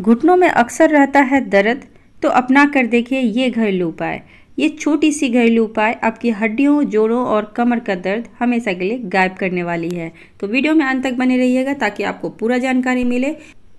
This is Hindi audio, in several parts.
घुटनों में अक्सर रहता है दर्द तो अपना कर देखिए ये घरेलू उपाय ये छोटी सी घरेलू उपाय आपकी हड्डियों जोड़ों और कमर का दर्द हमेशा के लिए गायब करने वाली है तो वीडियो में अंत तक बने रहिएगा ताकि आपको पूरा जानकारी मिले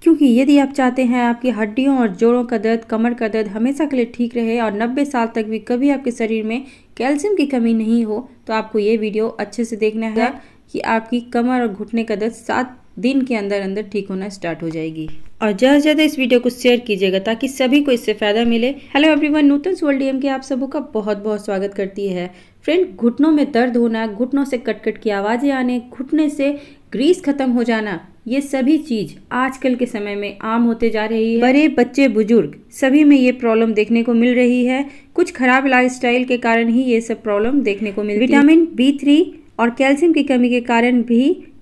क्योंकि यदि आप चाहते हैं आपकी हड्डियों और जोड़ों का दर्द कमर का दर्द हमेशा के लिए ठीक रहे और 90 साल तक भी कभी आपके शरीर में कैल्शियम की कमी नहीं हो तो आपको ये वीडियो अच्छे से देखना है कि आपकी कमर और घुटने का दर्द सात दिन के अंदर अंदर ठीक होना स्टार्ट हो जाएगी और ज़्यादा से ज़्यादा इस वीडियो को शेयर कीजिएगा ताकि सभी को इससे फ़ायदा मिले hello everyone Nutan world DM के आप सबों का बहुत बहुत स्वागत करती है फ्रेंड घुटनों में दर्द होना घुटनों से कटकट की आवाज़ें आने घुटने से ग्रीस खत्म हो जाना ये सभी चीज़ आजकल के समय में आम होते जा रही है बड़े बच्चे बुजुर्ग सभी में ये प्रॉब्लम देखने को मिल रही है कुछ खराब लाइफस्टाइल के कारण ही ये सब प्रॉब्लम देखने को मिल विटामिन बी थ्री और कैल्शियम की कमी के कारण भी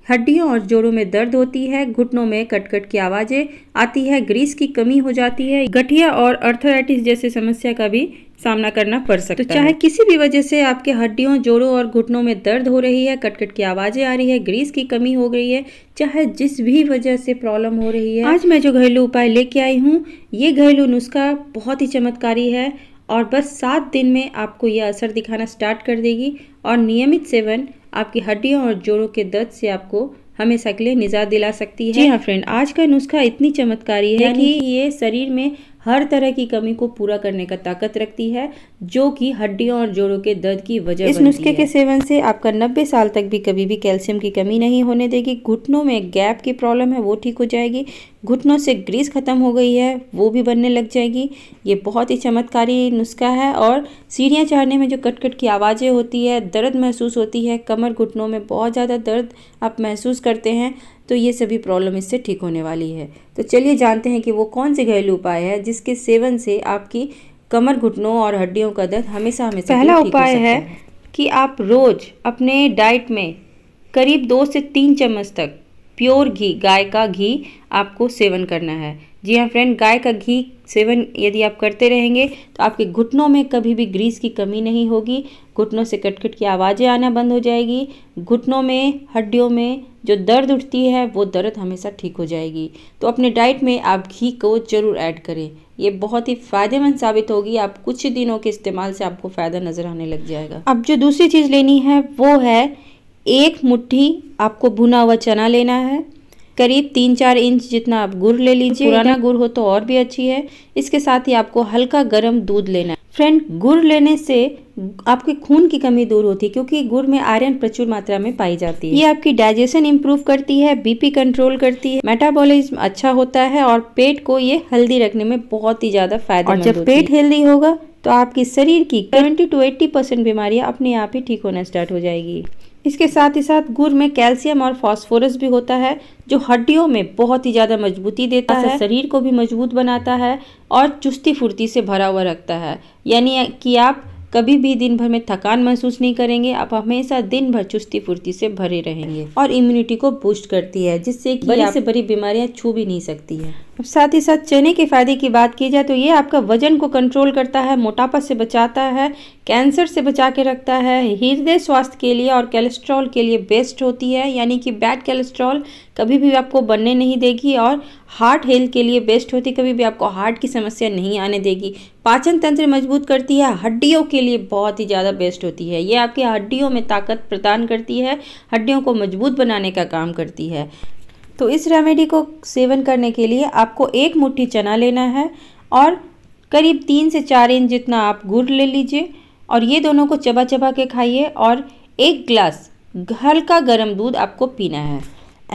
हड्डियों और जोड़ों में दर्द होती है घुटनों में कटकट की आवाज़ें आती है ग्रीस की कमी हो जाती है गठिया और अर्थोराइटिस जैसे समस्या का भी सामना करना पड़ सकता तो चाहे किसी भी वजह से आपके हड्डियों जोड़ों और घुटनों में दर्द हो रही है कटकट की आवाज़ें आ रही है ग्रीस की कमी हो गई है चाहे जिस भी वजह से प्रॉब्लम हो रही है आज मैं जो घरेलू उपाय लेके आई हूँ ये घरेलू नुस्खा बहुत ही चमत्कारी है और बस सात दिन में आपको यह असर दिखाना स्टार्ट कर देगी और नियमित सेवन आपकी हड्डियों और जोड़ों के दर्द से आपको हमेशा के लिए निजात दिला सकती है जी हाँ फ्रेंड आज का नुस्खा इतनी चमत्कारी है कि ये शरीर में हर तरह की कमी को पूरा करने का ताकत रखती है जो कि हड्डियों और जोड़ों के दर्द की वजह इस नुस्खे के सेवन से आपका नब्बे साल तक भी कभी भी कैल्शियम की कमी नहीं होने देगी घुटनों में गैप की प्रॉब्लम है वो ठीक हो जाएगी घुटनों से ग्रीस ख़त्म हो गई है वो भी बनने लग जाएगी ये बहुत ही चमत्कारी नुस्खा है और सीढ़ियाँ चढ़ने में जो कटकट कट की आवाज़ें होती है दर्द महसूस होती है कमर घुटनों में बहुत ज़्यादा दर्द आप महसूस करते हैं तो ये सभी प्रॉब्लम इससे ठीक होने वाली है तो चलिए जानते हैं कि वो कौन से घरेलू उपाय है जिसके सेवन से आपकी कमर घुटनों और हड्डियों का दर्द हमेशा हमेशा पहला उपाय है कि आप रोज़ अपने डाइट में करीब दो से तीन चम्मच तक प्योर घी गाय का घी आपको सेवन करना है जी हाँ फ्रेंड गाय का घी सेवन यदि आप करते रहेंगे तो आपके घुटनों में कभी भी ग्रीस की कमी नहीं होगी घुटनों से कटकट की आवाज़ें आना बंद हो जाएगी घुटनों में हड्डियों में जो दर्द उठती है वो दर्द हमेशा ठीक हो जाएगी तो अपने डाइट में आप घी को ज़रूर ऐड करें ये बहुत ही फ़ायदेमंद साबित होगी आप कुछ ही दिनों के इस्तेमाल से आपको फ़ायदा नज़र आने लग जाएगा अब जो दूसरी चीज़ लेनी है वो है एक मुट्ठी आपको भुना हुआ चना लेना है करीब तीन चार इंच जितना आप गुड़ ले लीजिए तो पुराना गुड़ हो तो और भी अच्छी है इसके साथ ही आपको हल्का गर्म दूध लेना है फ्रेंड गुड़ लेने से आपके खून की कमी दूर होती है क्योंकि गुड़ में आयरन प्रचुर मात्रा में पाई जाती है ये आपकी डाइजेशन इम्प्रूव करती है बीपी कंट्रोल करती है मेटाबॉलिज्म अच्छा होता है और पेट को ये हेल्दी रखने में बहुत ही ज्यादा फायदा और जब पेट हेल्दी होगा तो आपके शरीर की सेवेंटी टू एट्टी परसेंट बीमारियाँ अपने आप ही ठीक होना स्टार्ट हो जाएगी इसके साथ ही साथ गुड़ में कैल्शियम और फास्फोरस भी होता है जो हड्डियों में बहुत ही ज़्यादा मजबूती देता हाँ, है शरीर को भी मजबूत बनाता है और चुस्ती फुर्ती से भरा हुआ रखता है यानी कि आप कभी भी दिन भर में थकान महसूस नहीं करेंगे आप हमेशा दिन भर चुस्ती फुर्ती से भरे रहेंगे और इम्यूनिटी को बूस्ट करती है जिससे कि बड़ी से बड़ी बीमारियां छू भी नहीं सकती है साथ ही साथ चने के फ़ायदे की बात की जाए तो ये आपका वजन को कंट्रोल करता है मोटापा से बचाता है कैंसर से बचा के रखता है हृदय स्वास्थ्य के लिए और कैलेस्ट्रॉल के लिए बेस्ट होती है यानी कि बैड कैलेस्ट्रॉल कभी भी आपको बनने नहीं देगी और हार्ट हेल्थ के लिए बेस्ट होती कभी भी आपको हार्ट की समस्या नहीं आने देगी पाचन तंत्र मजबूत करती है हड्डियों के लिए बहुत ही ज़्यादा बेस्ट होती है ये आपकी हड्डियों में ताकत प्रदान करती है हड्डियों को मजबूत बनाने का काम करती है तो इस रेमेडी को सेवन करने के लिए आपको एक मुट्ठी चना लेना है और करीब तीन से चार इंच जितना आप गुड़ ले लीजिए और ये दोनों को चबा चबा के खाइए और एक ग्लास हल्का गर्म दूध आपको पीना है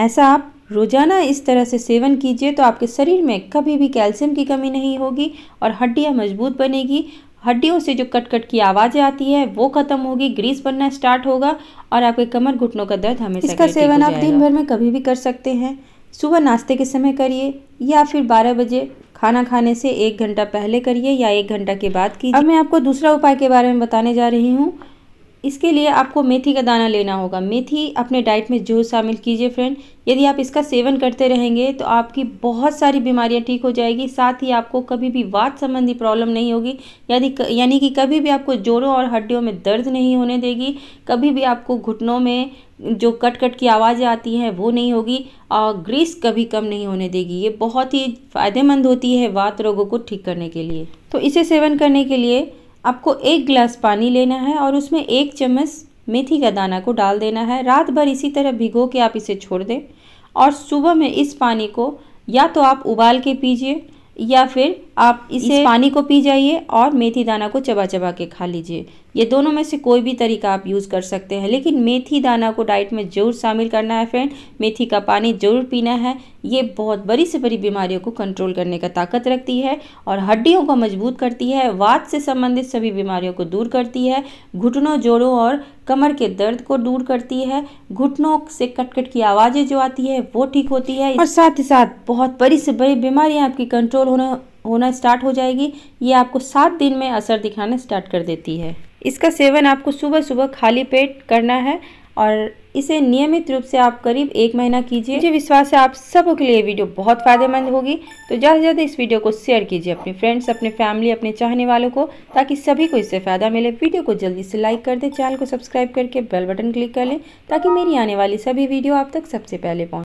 ऐसा आप रोज़ाना इस तरह से सेवन कीजिए तो आपके शरीर में कभी भी कैल्शियम की कमी नहीं होगी और हड्डियाँ मजबूत बनेगी हड्डियों से जो कट कट की आवाज़ें आती है वो खत्म होगी ग्रीस बनना स्टार्ट होगा और आपके कमर घुटनों का दर्द हमेशा इसका सेवन आप दिन भर में कभी भी कर सकते हैं सुबह नाश्ते के समय करिए या फिर 12 बजे खाना खाने से एक घंटा पहले करिए या एक घंटा के बाद कीजिए अब मैं आपको दूसरा उपाय के बारे में बताने जा रही हूँ इसके लिए आपको मेथी का दाना लेना होगा मेथी अपने डाइट में जो शामिल कीजिए फ्रेंड यदि आप इसका सेवन करते रहेंगे तो आपकी बहुत सारी बीमारियां ठीक हो जाएगी साथ ही आपको कभी भी वात संबंधी प्रॉब्लम नहीं होगी यदि यानी कि कभी भी आपको जोड़ों और हड्डियों में दर्द नहीं होने देगी कभी भी आपको घुटनों में जो कट कट की आवाज़ें आती हैं वो नहीं होगी और ग्रीस कभी कम नहीं होने देगी ये बहुत ही फ़ायदेमंद होती है वात रोगों को ठीक करने के लिए तो इसे सेवन करने के लिए आपको एक गिलास पानी लेना है और उसमें एक चम्मच मेथी का दाना को डाल देना है रात भर इसी तरह भिगो के आप इसे छोड़ दें और सुबह में इस पानी को या तो आप उबाल के पीजिए या फिर आप इसे इस पानी को पी जाइए और मेथी दाना को चबा चबा के खा लीजिए ये दोनों में से कोई भी तरीका आप यूज़ कर सकते हैं लेकिन मेथी दाना को डाइट में ज़रूर शामिल करना है फ्रेंड मेथी का पानी ज़रूर पीना है ये बहुत बड़ी से बड़ी बीमारियों को कंट्रोल करने का ताकत रखती है और हड्डियों को मजबूत करती है वात से संबंधित सभी बीमारियों को दूर करती है घुटनों जोड़ों और कमर के दर्द को दूर करती है घुटनों से कटकट की आवाज़ें जो आती है वो ठीक होती है और साथ ही साथ बहुत बड़ी से बड़ी बीमारियाँ आपकी कंट्रोल होने होना स्टार्ट हो जाएगी ये आपको सात दिन में असर दिखाना स्टार्ट कर देती है इसका सेवन आपको सुबह सुबह खाली पेट करना है और इसे नियमित रूप से आप करीब एक महीना कीजिए मुझे विश्वास है आप सबों के लिए वीडियो बहुत फ़ायदेमंद होगी तो ज़्यादा से ज़्यादा इस वीडियो को शेयर कीजिए अपने फ्रेंड्स अपने फैमिली अपने चाहने वालों को ताकि सभी को इससे फ़ायदा मिले वीडियो को जल्दी से लाइक कर दें चैनल को सब्सक्राइब करके बेल बटन क्लिक कर लें ताकि मेरी आने वाली सभी वीडियो आप तक सबसे पहले पहुँच